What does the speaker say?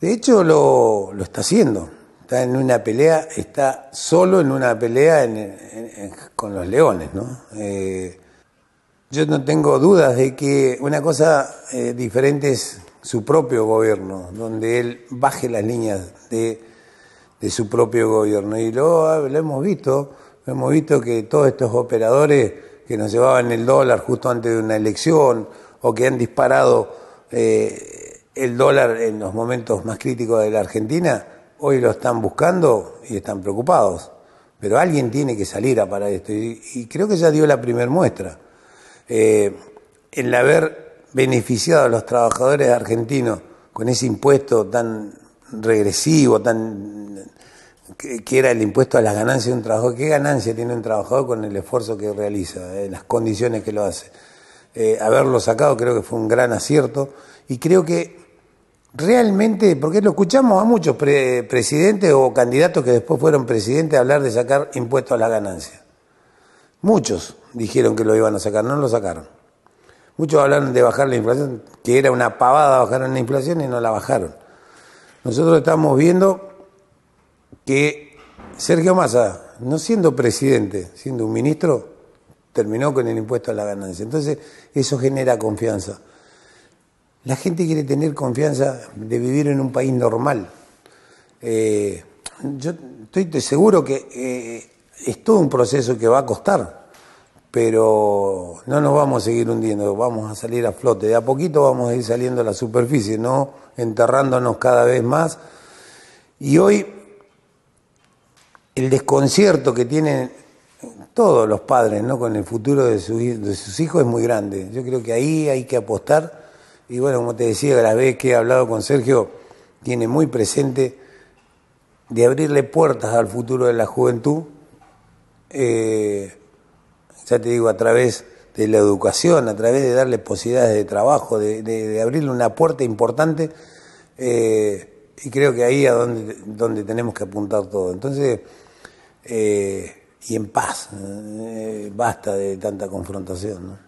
De hecho, lo, está haciendo. Está en una pelea, está solo en una pelea con los leones, ¿no? Eh, yo no tengo dudas de que una cosa eh, diferente es su propio gobierno, donde él baje las líneas de, su propio gobierno. Y lo, lo hemos visto, hemos visto que todos estos operadores que nos llevaban el dólar justo antes de una elección o que han disparado eh, el dólar en los momentos más críticos de la Argentina, hoy lo están buscando y están preocupados. Pero alguien tiene que salir a parar esto. Y, creo que ya dio la primera muestra. Eh, el haber beneficiado a los trabajadores argentinos con ese impuesto tan regresivo, tan que, era el impuesto a las ganancias de un trabajador. ¿Qué ganancia tiene un trabajador con el esfuerzo que realiza, eh, las condiciones que lo hace? Eh, haberlo sacado creo que fue un gran acierto y creo que realmente, porque lo escuchamos a muchos presidentes o candidatos que después fueron presidentes hablar de sacar impuestos a la ganancia. Muchos dijeron que lo iban a sacar, no lo sacaron. Muchos hablaron de bajar la inflación, que era una pavada bajar la inflación y no la bajaron. Nosotros estamos viendo que Sergio Massa, no siendo presidente, siendo un ministro, terminó con el impuesto a la ganancia. Entonces, eso genera confianza. La gente quiere tener confianza de vivir en un país normal. Eh, yo estoy seguro que eh, es todo un proceso que va a costar, pero no nos vamos a seguir hundiendo, vamos a salir a flote. De a poquito vamos a ir saliendo a la superficie, no enterrándonos cada vez más. Y hoy el desconcierto que tienen todos los padres ¿no? con el futuro de sus hijos es muy grande. Yo creo que ahí hay que apostar y bueno, como te decía, la vez que he hablado con Sergio, tiene muy presente de abrirle puertas al futuro de la juventud, eh, ya te digo, a través de la educación, a través de darle posibilidades de trabajo, de, abrirle una puerta importante, eh, y creo que ahí es donde, donde tenemos que apuntar todo. Entonces, eh, y en paz, basta de tanta confrontación. ¿no?